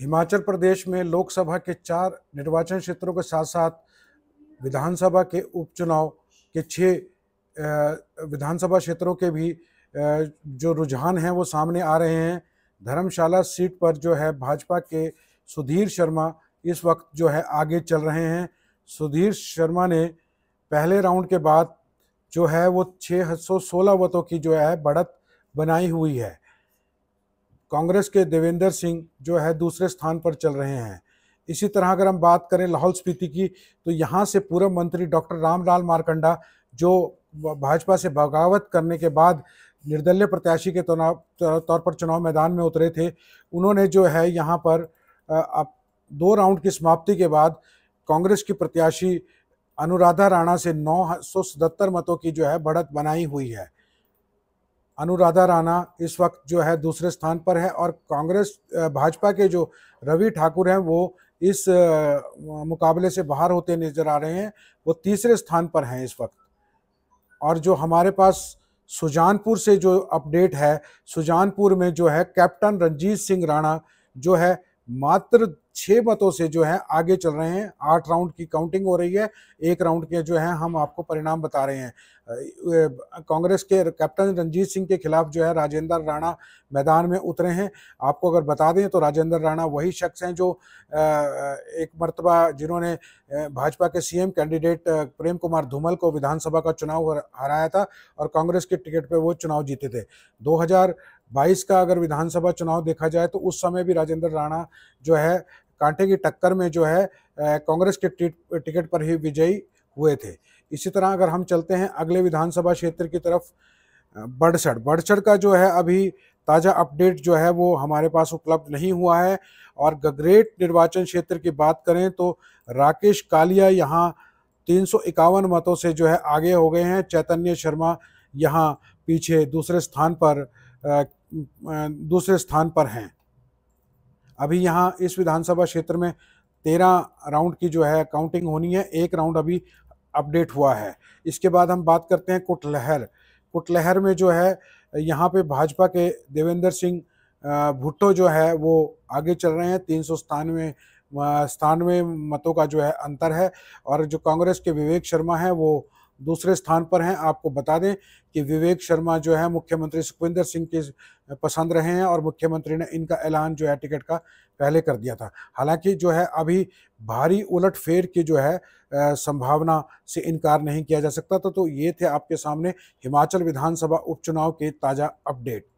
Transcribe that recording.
हिमाचल प्रदेश में लोकसभा के चार निर्वाचन क्षेत्रों के साथ साथ विधानसभा के उपचुनाव के छः विधानसभा क्षेत्रों के भी जो रुझान हैं वो सामने आ रहे हैं धर्मशाला सीट पर जो है भाजपा के सुधीर शर्मा इस वक्त जो है आगे चल रहे हैं सुधीर शर्मा ने पहले राउंड के बाद जो है वो 616 वतों की जो है बढ़त बनाई हुई है कांग्रेस के देवेंद्र सिंह जो है दूसरे स्थान पर चल रहे हैं इसी तरह अगर हम बात करें लाहौल स्पीति की तो यहाँ से पूर्व मंत्री डॉक्टर रामलाल मारकंडा जो भाजपा से बगावत करने के बाद निर्दलीय प्रत्याशी के तौर पर चुनाव मैदान में उतरे थे उन्होंने जो है यहाँ पर अब दो राउंड की समाप्ति के बाद कांग्रेस की प्रत्याशी अनुराधा राणा से नौ मतों की जो है बढ़त बनाई हुई है अनुराधा राणा इस वक्त जो है दूसरे स्थान पर है और कांग्रेस भाजपा के जो रवि ठाकुर हैं वो इस मुकाबले से बाहर होते नजर आ रहे हैं वो तीसरे स्थान पर हैं इस वक्त और जो हमारे पास सुजानपुर से जो अपडेट है सुजानपुर में जो है कैप्टन रंजीत सिंह राणा जो है मात्र छः मतों से जो है आगे चल रहे हैं आठ राउंड की काउंटिंग हो रही है एक राउंड के जो है हम आपको परिणाम बता रहे हैं कांग्रेस के कैप्टन रंजीत सिंह के खिलाफ जो है राजेंद्र राणा मैदान में उतरे हैं आपको अगर बता दें तो राजेंद्र राणा वही शख्स हैं जो एक मरतबा जिन्होंने भाजपा के सीएम कैंडिडेट प्रेम कुमार धूमल को विधानसभा का चुनाव हराया था और कांग्रेस के टिकट पर वो चुनाव जीते थे दो बाईस का अगर विधानसभा चुनाव देखा जाए तो उस समय भी राजेंद्र राणा जो है कांटे की टक्कर में जो है कांग्रेस के टिकट पर ही विजयी हुए थे इसी तरह अगर हम चलते हैं अगले विधानसभा क्षेत्र की तरफ बड़सड़ बड़सड़ का जो है अभी ताज़ा अपडेट जो है वो हमारे पास उपलब्ध नहीं हुआ है और गगरेट निर्वाचन क्षेत्र की बात करें तो राकेश कालिया यहाँ तीन मतों से जो है आगे हो गए हैं चैतन्य शर्मा यहाँ पीछे दूसरे स्थान पर दूसरे स्थान पर हैं अभी यहाँ इस विधानसभा क्षेत्र में तेरह राउंड की जो है काउंटिंग होनी है एक राउंड अभी अपडेट हुआ है इसके बाद हम बात करते हैं कुटलहर कुटलहर में जो है यहाँ पे भाजपा के देवेंद्र सिंह भुट्टो जो है वो आगे चल रहे हैं तीन सौ सतानवे स्थानवे मतों का जो है अंतर है और जो कांग्रेस के विवेक शर्मा हैं वो दूसरे स्थान पर हैं आपको बता दें कि विवेक शर्मा जो है मुख्यमंत्री सुखविंदर सिंह के पसंद रहे हैं और मुख्यमंत्री ने इनका ऐलान जो है टिकट का पहले कर दिया था हालांकि जो है अभी भारी उलट फेर की जो है संभावना से इनकार नहीं किया जा सकता था तो ये थे आपके सामने हिमाचल विधानसभा उपचुनाव के ताज़ा अपडेट